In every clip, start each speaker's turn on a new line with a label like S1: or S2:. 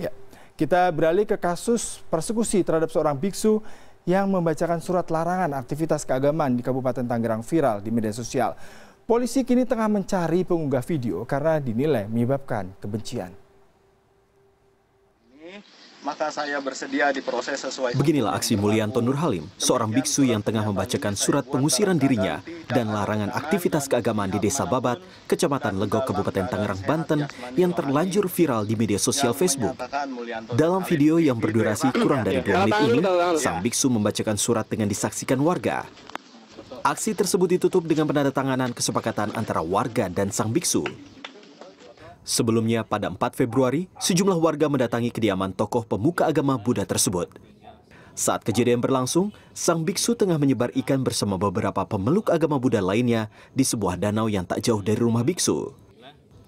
S1: Ya. Kita beralih ke kasus persekusi terhadap seorang biksu yang membacakan surat larangan aktivitas keagamaan di Kabupaten Tangerang viral di media sosial. Polisi kini tengah mencari pengunggah video karena dinilai menyebabkan kebencian maka saya bersedia diproses sesuai.
S2: Beginilah aksi Mulyanto Nurhalim, seorang biksu yang tengah membacakan surat pengusiran dirinya dan larangan aktivitas keagamaan di Desa Babat, Kecamatan Legok, Kabupaten Tangerang, Banten, yang terlanjur viral di media sosial Facebook. Dalam video yang berdurasi kurang dari dua menit ini, sang biksu membacakan surat dengan disaksikan warga. Aksi tersebut ditutup dengan penandatanganan kesepakatan antara warga dan sang biksu. Sebelumnya, pada 4 Februari, sejumlah warga mendatangi kediaman tokoh pemuka agama Buddha tersebut. Saat kejadian berlangsung, sang biksu tengah menyebar ikan bersama beberapa pemeluk agama Buddha lainnya di sebuah danau yang tak jauh dari rumah biksu.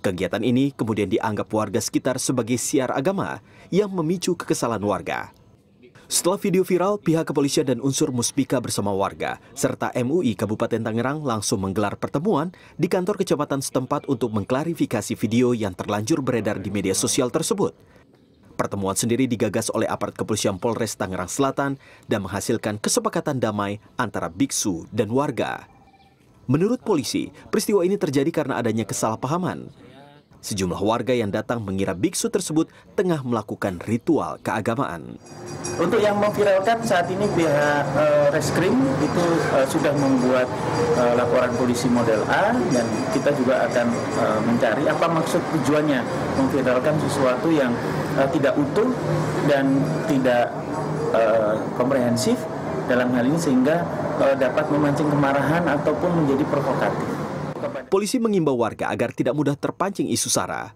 S2: Kegiatan ini kemudian dianggap warga sekitar sebagai siar agama yang memicu kekesalan warga. Setelah video viral, pihak kepolisian dan unsur Muspika bersama warga serta MUI Kabupaten Tangerang langsung menggelar pertemuan di kantor kecamatan setempat untuk mengklarifikasi video yang terlanjur beredar di media sosial tersebut. Pertemuan sendiri digagas oleh aparat kepolisian Polres Tangerang Selatan dan menghasilkan kesepakatan damai antara biksu dan warga. Menurut polisi, peristiwa ini terjadi karena adanya kesalahpahaman sejumlah warga yang datang mengira biksu tersebut tengah melakukan ritual keagamaan.
S3: Untuk yang memviralkan saat ini pihak e, eh, reskrim itu e, sudah membuat e, laporan polisi model A dan kita juga akan mencari apa maksud tujuannya memviralkan sesuatu yang tidak utuh dan tidak komprehensif dalam hal ini sehingga dapat memancing kemarahan ataupun menjadi provokatif. Polisi
S2: mengimbau warga agar tidak mudah terpancing isu SARA.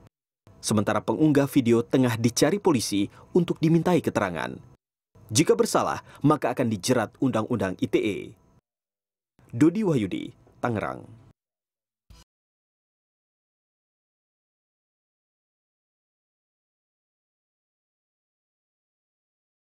S2: Sementara pengunggah video tengah dicari polisi untuk dimintai keterangan. Jika bersalah, maka akan dijerat
S1: Undang-Undang ITE. Dodi Wahyudi, Tangerang.